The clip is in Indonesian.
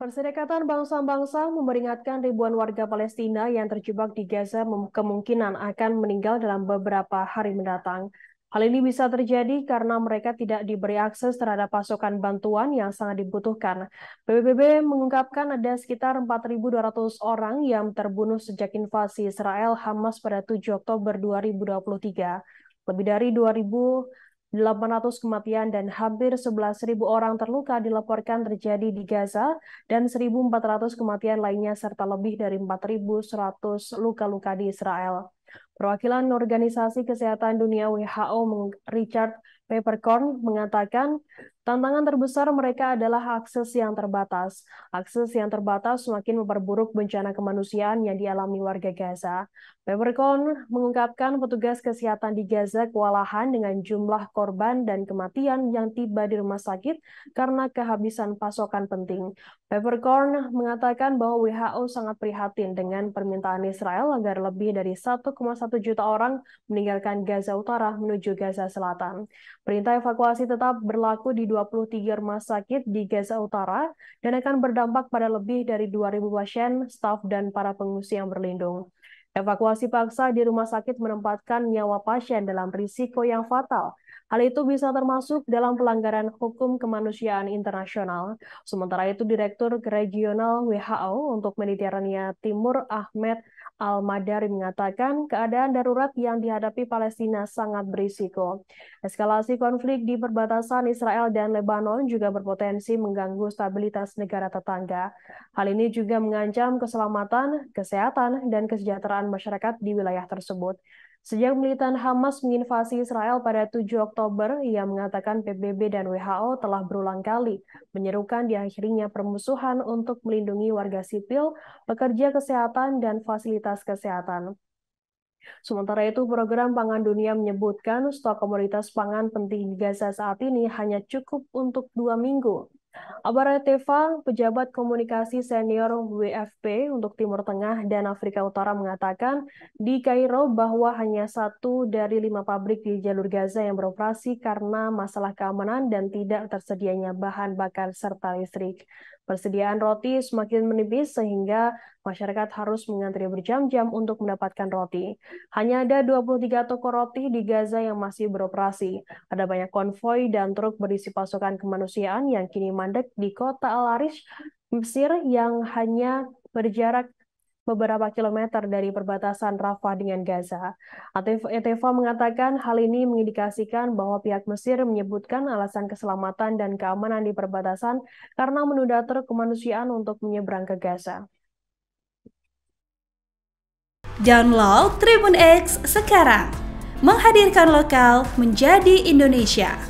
Perserikatan Bangsa-Bangsa memperingatkan ribuan warga Palestina yang terjebak di Gaza kemungkinan akan meninggal dalam beberapa hari mendatang. Hal ini bisa terjadi karena mereka tidak diberi akses terhadap pasokan bantuan yang sangat dibutuhkan. PBB mengungkapkan ada sekitar 4.200 orang yang terbunuh sejak invasi Israel Hamas pada 7 Oktober 2023. Lebih dari 2.000 800 kematian dan hampir 11.000 orang terluka dilaporkan terjadi di Gaza dan 1.400 kematian lainnya serta lebih dari 4.100 luka-luka di Israel. Perwakilan Organisasi Kesehatan Dunia WHO Richard Peppercorn mengatakan Tantangan terbesar mereka adalah akses yang terbatas. Akses yang terbatas semakin memperburuk bencana kemanusiaan yang dialami warga Gaza. Pembercon mengungkapkan petugas kesehatan di Gaza kewalahan dengan jumlah korban dan kematian yang tiba di rumah sakit karena kehabisan pasokan penting. Pembercon mengatakan bahwa WHO sangat prihatin dengan permintaan Israel agar lebih dari 1,1 juta orang meninggalkan Gaza Utara menuju Gaza Selatan. Perintah evakuasi tetap berlaku di dua 23 rumah sakit di Gaza Utara dan akan berdampak pada lebih dari 2.000 pasien, staf, dan para pengungsi yang berlindung. Evakuasi paksa di rumah sakit menempatkan nyawa pasien dalam risiko yang fatal. Hal itu bisa termasuk dalam pelanggaran hukum kemanusiaan internasional. Sementara itu, Direktur Regional WHO untuk Mediterania Timur Ahmed Al-Madari mengatakan keadaan darurat yang dihadapi Palestina sangat berisiko. Eskalasi konflik di perbatasan Israel dan Lebanon juga berpotensi mengganggu stabilitas negara tetangga. Hal ini juga mengancam keselamatan, kesehatan, dan kesejahteraan kesejahteraan masyarakat di wilayah tersebut. Sejak militan Hamas menginvasi Israel pada 7 Oktober, ia mengatakan PBB dan WHO telah berulang kali menyerukan diakhirinya permusuhan untuk melindungi warga sipil, pekerja kesehatan, dan fasilitas kesehatan. Sementara itu, Program Pangan Dunia menyebutkan stok komoditas pangan penting di Gaza saat ini hanya cukup untuk dua minggu. Abara Tefang, pejabat komunikasi senior WFP untuk Timur Tengah dan Afrika Utara mengatakan di Kairo bahwa hanya satu dari lima pabrik di jalur Gaza yang beroperasi karena masalah keamanan dan tidak tersedianya bahan bakar serta listrik. Persediaan roti semakin menipis sehingga masyarakat harus mengantri berjam-jam untuk mendapatkan roti. Hanya ada 23 toko roti di Gaza yang masih beroperasi. Ada banyak konvoi dan truk berisi pasokan kemanusiaan yang kini mandek di kota Al-Arish, Mesir yang hanya berjarak beberapa kilometer dari perbatasan Rafah dengan Gaza. Eteva mengatakan hal ini mengindikasikan bahwa pihak Mesir menyebutkan alasan keselamatan dan keamanan di perbatasan karena menunda truk kemanusiaan untuk menyeberang ke Gaza. Download Tribun X sekarang. Menghadirkan lokal menjadi Indonesia.